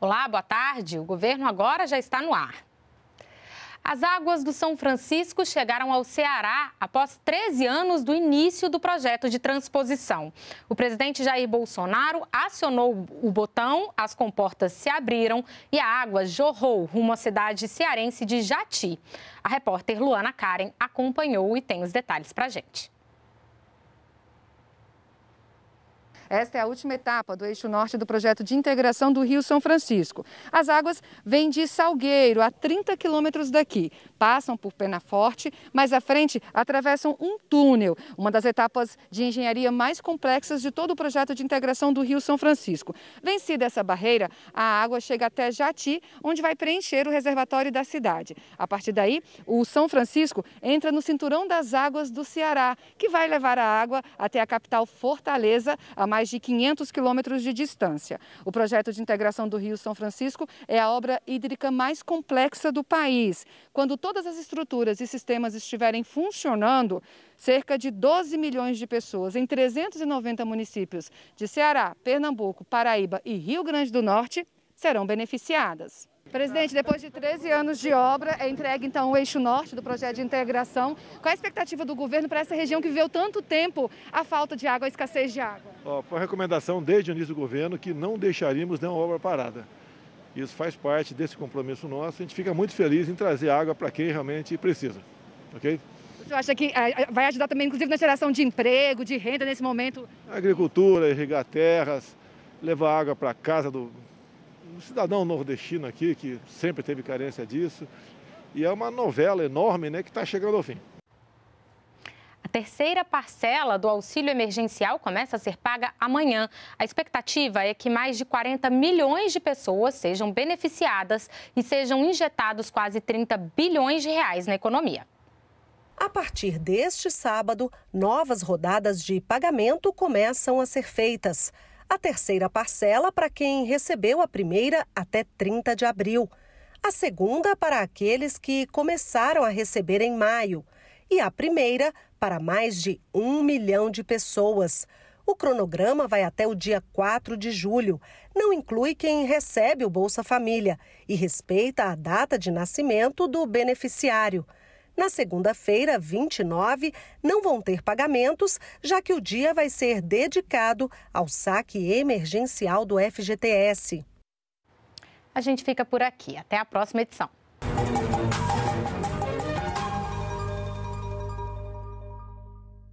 Olá, boa tarde. O governo agora já está no ar. As águas do São Francisco chegaram ao Ceará após 13 anos do início do projeto de transposição. O presidente Jair Bolsonaro acionou o botão, as comportas se abriram e a água jorrou rumo à cidade cearense de Jati. A repórter Luana Karen acompanhou e tem os detalhes para gente. Esta é a última etapa do eixo norte do projeto de integração do Rio São Francisco. As águas vêm de Salgueiro, a 30 quilômetros daqui. Passam por Penaforte, mas à frente atravessam um túnel, uma das etapas de engenharia mais complexas de todo o projeto de integração do Rio São Francisco. Vencida essa barreira, a água chega até Jati, onde vai preencher o reservatório da cidade. A partir daí, o São Francisco entra no cinturão das águas do Ceará, que vai levar a água até a capital Fortaleza, a mais mais de 500 quilômetros de distância. O projeto de integração do Rio São Francisco é a obra hídrica mais complexa do país. Quando todas as estruturas e sistemas estiverem funcionando, cerca de 12 milhões de pessoas em 390 municípios de Ceará, Pernambuco, Paraíba e Rio Grande do Norte serão beneficiadas. Presidente, depois de 13 anos de obra, é entregue então o eixo norte do projeto de integração. Qual a expectativa do governo para essa região que viveu tanto tempo a falta de água, a escassez de água? Ó, foi a recomendação desde o início do governo que não deixaríamos nenhuma obra parada. Isso faz parte desse compromisso nosso. A gente fica muito feliz em trazer água para quem realmente precisa. Ok? Você acha que eh, eh, vai ajudar também, inclusive, na geração de emprego, de renda nesse momento? Agricultura, irrigar terras, levar água para casa do um cidadão nordestino aqui que sempre teve carência disso. E é uma novela enorme né, que está chegando ao fim. A terceira parcela do auxílio emergencial começa a ser paga amanhã. A expectativa é que mais de 40 milhões de pessoas sejam beneficiadas e sejam injetados quase 30 bilhões de reais na economia. A partir deste sábado, novas rodadas de pagamento começam a ser feitas a terceira parcela para quem recebeu a primeira até 30 de abril, a segunda para aqueles que começaram a receber em maio e a primeira para mais de um milhão de pessoas. O cronograma vai até o dia 4 de julho. Não inclui quem recebe o Bolsa Família e respeita a data de nascimento do beneficiário. Na segunda-feira, 29, não vão ter pagamentos, já que o dia vai ser dedicado ao saque emergencial do FGTS. A gente fica por aqui. Até a próxima edição.